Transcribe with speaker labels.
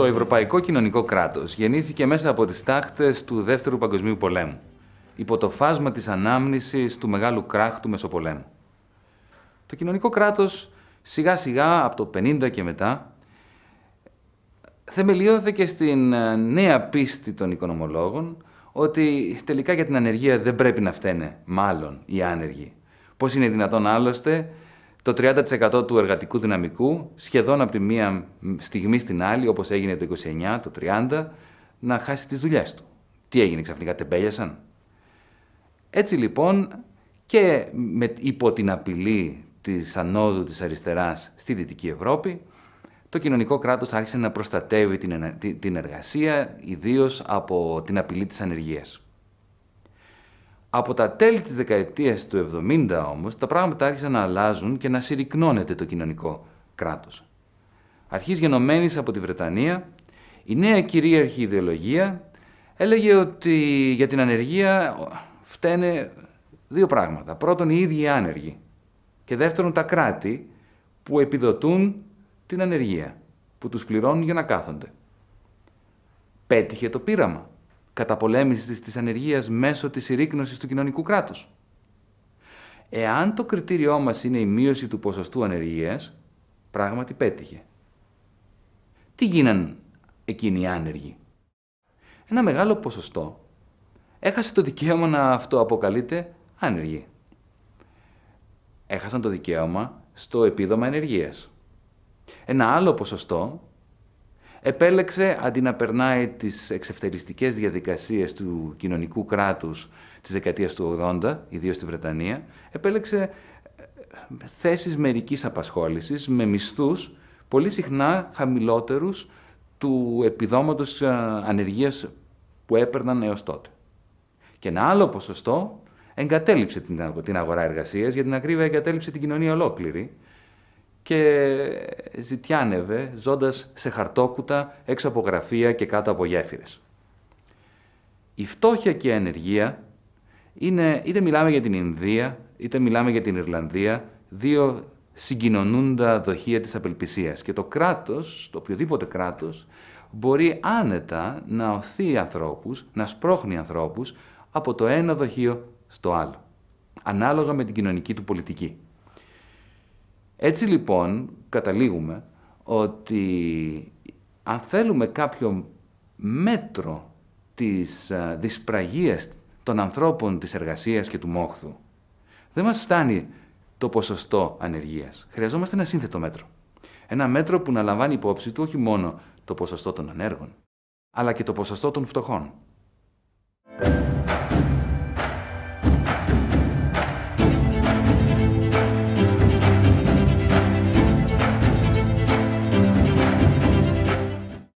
Speaker 1: Το Ευρωπαϊκό Κοινωνικό Κράτος γεννήθηκε μέσα από τις τάχτες του Δεύτερου Παγκοσμίου Πολέμου, υπό το φάσμα της ανάμνησης του μεγάλου κράχ του Μεσοπολέμου. Το κοινωνικό κράτος σιγά σιγά από το 50 και μετά θεμελιώθηκε στην ε, νέα πίστη των οικονομολόγων ότι τελικά για την ανεργία δεν πρέπει να φταίνε μάλλον οι άνεργοι. Πώς είναι δυνατόν άλλωστε το 30% του εργατικού δυναμικού σχεδόν από τη μία στιγμή στην άλλη, όπως έγινε το 29, το 30, να χάσει τις δουλειές του. Τι έγινε ξαφνικά, τεμπέλιασαν. Έτσι λοιπόν και με, υπό την απειλή της ανόδου της αριστεράς στη Δυτική Ευρώπη, το κοινωνικό κράτος άρχισε να προστατεύει την, την εργασία, ιδίως από την απειλή της ανεργίας. Από τα τέλη της δεκαετίας του 70 όμως, τα πράγματα άρχισαν να αλλάζουν και να συρρυκνώνεται το κοινωνικό κράτος. Αρχής γενομένης από τη Βρετανία, η νέα κυρίαρχη ιδεολογία έλεγε ότι για την ανεργία φταίνε δύο πράγματα. Πρώτον, οι ίδιοι άνεργοι. Και δεύτερον, τα κράτη που επιδοτούν την ανεργία, που τους πληρώνουν για να κάθονται. Πέτυχε το πείραμα καταπολέμησης της ανεργίας μέσω της συρρήκνωσης του κοινωνικού κράτους. Εάν το κριτήριό μας είναι η μείωση του ποσοστού ανεργίας, πράγματι πέτυχε. Τι γίναν εκείνοι οι άνεργοι. Ένα μεγάλο ποσοστό έχασε το δικαίωμα να αυτοαποκαλείται άνεργη. Έχασαν το δικαίωμα στο επίδομα ενεργείας. Ένα άλλο ποσοστό επέλεξε αντί να περνάει τις εξευτελιστικές διαδικασίες του κοινωνικού κράτους της δεκαετίας του 80, ιδίως στη Βρετανία, επέλεξε ε, θέσεις μερικής απασχόλησης με μισθούς πολύ συχνά χαμηλότερους του επιδόματος ε, ανεργίας που έπαιρναν έως τότε. Και ένα άλλο ποσοστό εγκατέλειψε την αγορά εργασίας, για την ακρίβεια εγκατέλειψε την κοινωνία ολόκληρη, και ζητιάνευε ζώντας σε χαρτόκουτα έξω από γραφεία και κάτω από γέφυρες. Η φτώχεια και η ανεργία είναι, είτε μιλάμε για την Ινδία, είτε μιλάμε για την Ιρλανδία, δύο συγκοινωνούντα δοχεία της απελπισίας. Και το κράτος, το οποιοδήποτε κράτος, μπορεί άνετα να οθεί ανθρώπους, να σπρώχνει ανθρώπους από το ένα δοχείο στο άλλο, ανάλογα με την κοινωνική του πολιτική. Έτσι λοιπόν καταλήγουμε ότι αν θέλουμε κάποιο μέτρο της ε, δυσπραγίας των ανθρώπων της εργασίας και του μόχθου, δεν μας φτάνει το ποσοστό ανεργίας. Χρειαζόμαστε ένα σύνθετο μέτρο. Ένα μέτρο που να λαμβάνει υπόψη του όχι μόνο το ποσοστό των ανέργων, αλλά και το ποσοστό των φτωχών.